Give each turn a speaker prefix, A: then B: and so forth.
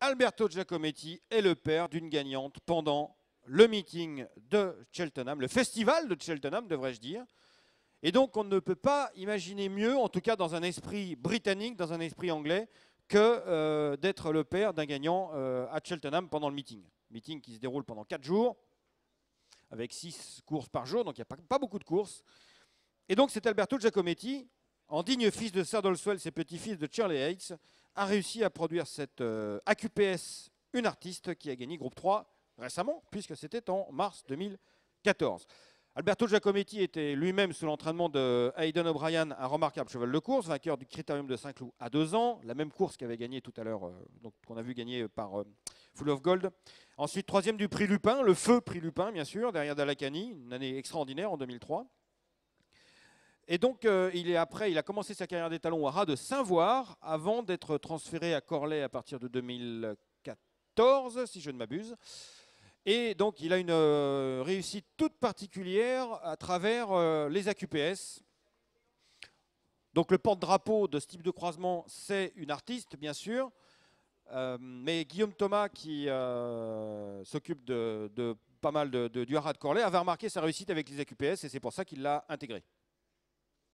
A: Alberto Giacometti est le père d'une gagnante pendant le meeting de Cheltenham, le festival de Cheltenham, devrais-je dire. Et donc, on ne peut pas imaginer mieux, en tout cas dans un esprit britannique, dans un esprit anglais, que euh, d'être le père d'un gagnant euh, à Cheltenham pendant le meeting. Meeting qui se déroule pendant 4 jours, avec 6 courses par jour, donc il n'y a pas, beaucoup de courses. Et donc, c'est Alberto Giacometti, en digne fils de Sardolswell, ses petits-fils de Charlie Hayes, a réussi à produire cette euh, AQPS, une artiste qui a gagné groupe 3 récemment, puisque c'était en mars 2014. Alberto Giacometti était lui-même sous l'entraînement de Hayden O'Brien, un remarquable cheval de course, vainqueur du Critérium de Saint-Cloud à deux ans, la même course qu'avait gagné tout à l'heure, euh, donc qu'on a vu gagner par euh, Full of Gold. Ensuite, troisième du Prix Lupin, le feu Prix Lupin, bien sûr, derrière Dalacani, une année extraordinaire en 2003. Et donc, euh, il est après, il a commencé sa carrière d'étalon au Haras de Saint-Voir, avant d'être transféré à Corlay à partir de 2014, si je ne m'abuse. Et donc, il a une euh, réussite toute particulière à travers euh, les AQPS. Donc, le porte-drapeau de ce type de croisement, c'est une artiste, bien sûr. mais Guillaume Thomas, qui s'occupe de, pas mal de, du Haras de Corlay, avait remarqué sa réussite avec les AQPS et c'est pour ça qu'il l'a intégré.